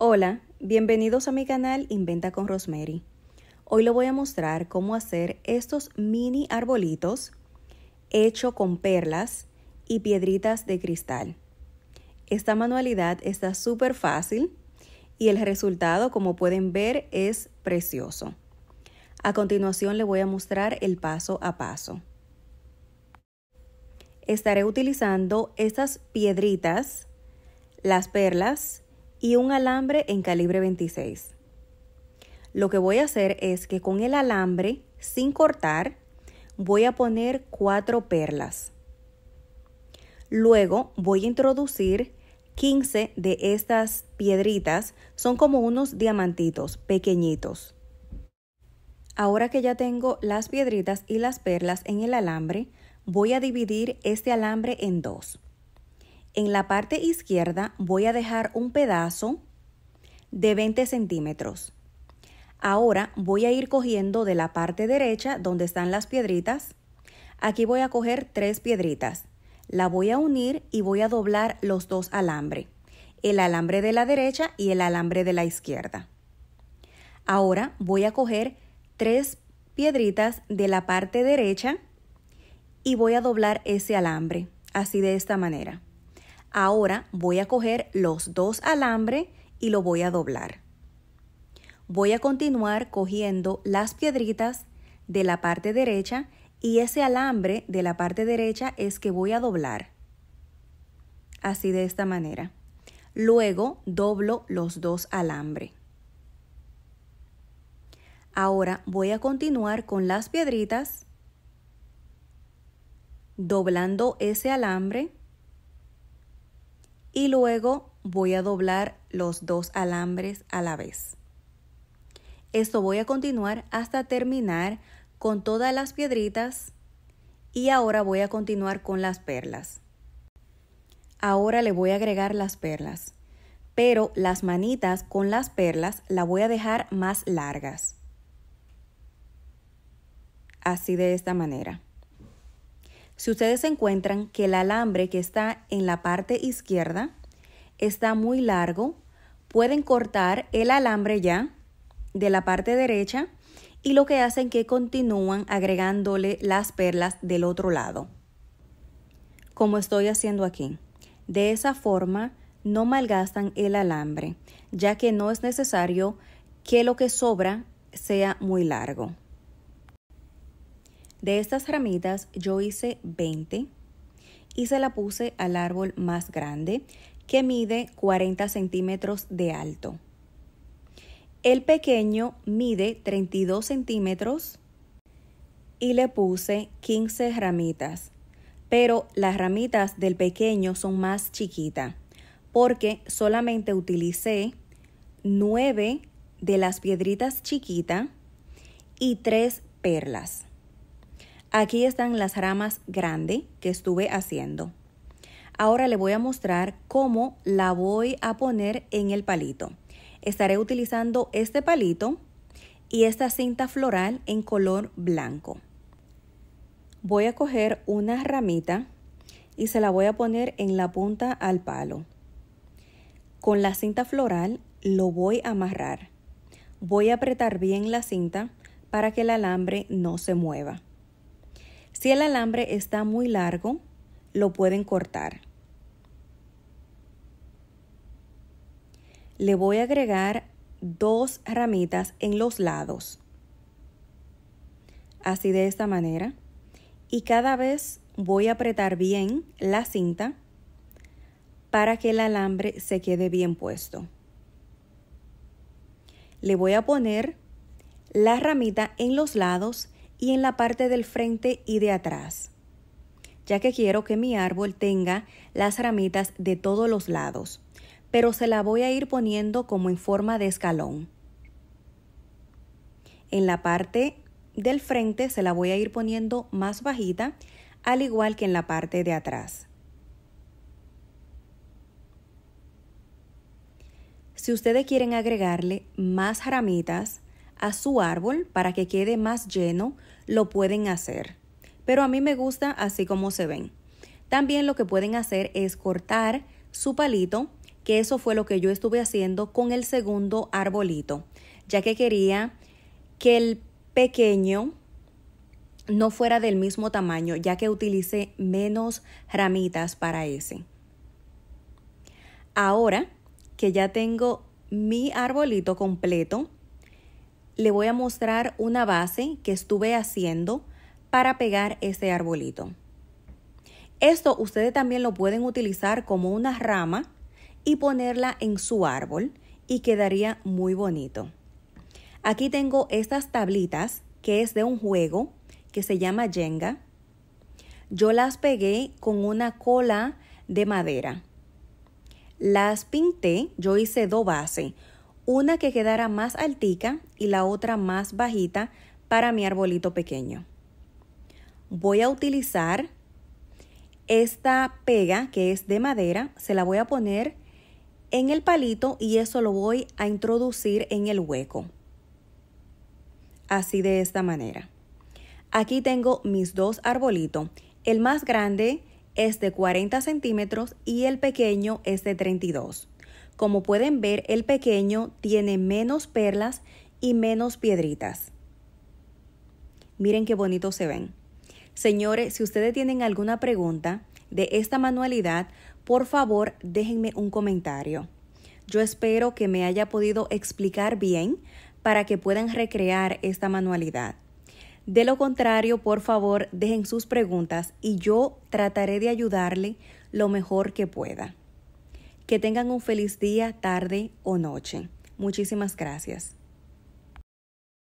Hola, bienvenidos a mi canal Inventa con Rosemary. Hoy lo voy a mostrar cómo hacer estos mini arbolitos hecho con perlas y piedritas de cristal. Esta manualidad está súper fácil y el resultado, como pueden ver, es precioso. A continuación le voy a mostrar el paso a paso. Estaré utilizando estas piedritas, las perlas y un alambre en calibre 26. Lo que voy a hacer es que con el alambre, sin cortar, voy a poner cuatro perlas. Luego voy a introducir 15 de estas piedritas, son como unos diamantitos pequeñitos. Ahora que ya tengo las piedritas y las perlas en el alambre, voy a dividir este alambre en dos. En la parte izquierda voy a dejar un pedazo de 20 centímetros. Ahora voy a ir cogiendo de la parte derecha donde están las piedritas. Aquí voy a coger tres piedritas. La voy a unir y voy a doblar los dos alambre El alambre de la derecha y el alambre de la izquierda. Ahora voy a coger tres piedritas de la parte derecha y voy a doblar ese alambre, así de esta manera. Ahora voy a coger los dos alambres y lo voy a doblar. Voy a continuar cogiendo las piedritas de la parte derecha y ese alambre de la parte derecha es que voy a doblar. Así de esta manera. Luego doblo los dos alambre. Ahora voy a continuar con las piedritas, doblando ese alambre y luego voy a doblar los dos alambres a la vez. Esto voy a continuar hasta terminar con todas las piedritas y ahora voy a continuar con las perlas. Ahora le voy a agregar las perlas, pero las manitas con las perlas la voy a dejar más largas. Así de esta manera. Si ustedes encuentran que el alambre que está en la parte izquierda está muy largo, pueden cortar el alambre ya de la parte derecha y lo que hacen que continúan agregándole las perlas del otro lado, como estoy haciendo aquí. De esa forma no malgastan el alambre, ya que no es necesario que lo que sobra sea muy largo. De estas ramitas yo hice 20 y se la puse al árbol más grande que mide 40 centímetros de alto. El pequeño mide 32 centímetros y le puse 15 ramitas, pero las ramitas del pequeño son más chiquitas porque solamente utilicé 9 de las piedritas chiquitas y 3 perlas. Aquí están las ramas grande que estuve haciendo. Ahora le voy a mostrar cómo la voy a poner en el palito. Estaré utilizando este palito y esta cinta floral en color blanco. Voy a coger una ramita y se la voy a poner en la punta al palo. Con la cinta floral lo voy a amarrar. Voy a apretar bien la cinta para que el alambre no se mueva. Si el alambre está muy largo, lo pueden cortar. Le voy a agregar dos ramitas en los lados. Así de esta manera. Y cada vez voy a apretar bien la cinta para que el alambre se quede bien puesto. Le voy a poner la ramita en los lados y en la parte del frente y de atrás, ya que quiero que mi árbol tenga las ramitas de todos los lados, pero se la voy a ir poniendo como en forma de escalón. En la parte del frente se la voy a ir poniendo más bajita, al igual que en la parte de atrás. Si ustedes quieren agregarle más ramitas, a su árbol para que quede más lleno, lo pueden hacer. Pero a mí me gusta así como se ven. También lo que pueden hacer es cortar su palito, que eso fue lo que yo estuve haciendo con el segundo arbolito, ya que quería que el pequeño no fuera del mismo tamaño, ya que utilicé menos ramitas para ese. Ahora que ya tengo mi arbolito completo, le voy a mostrar una base que estuve haciendo para pegar este arbolito. Esto ustedes también lo pueden utilizar como una rama y ponerla en su árbol y quedaría muy bonito. Aquí tengo estas tablitas que es de un juego que se llama Jenga. Yo las pegué con una cola de madera. Las pinté, yo hice dos bases una que quedara más altica y la otra más bajita para mi arbolito pequeño. Voy a utilizar esta pega que es de madera, se la voy a poner en el palito y eso lo voy a introducir en el hueco. Así de esta manera. Aquí tengo mis dos arbolitos. El más grande es de 40 centímetros y el pequeño es de 32. Como pueden ver, el pequeño tiene menos perlas y menos piedritas. Miren qué bonito se ven. Señores, si ustedes tienen alguna pregunta de esta manualidad, por favor déjenme un comentario. Yo espero que me haya podido explicar bien para que puedan recrear esta manualidad. De lo contrario, por favor, dejen sus preguntas y yo trataré de ayudarle lo mejor que pueda. Que tengan un feliz día, tarde o noche. Muchísimas gracias.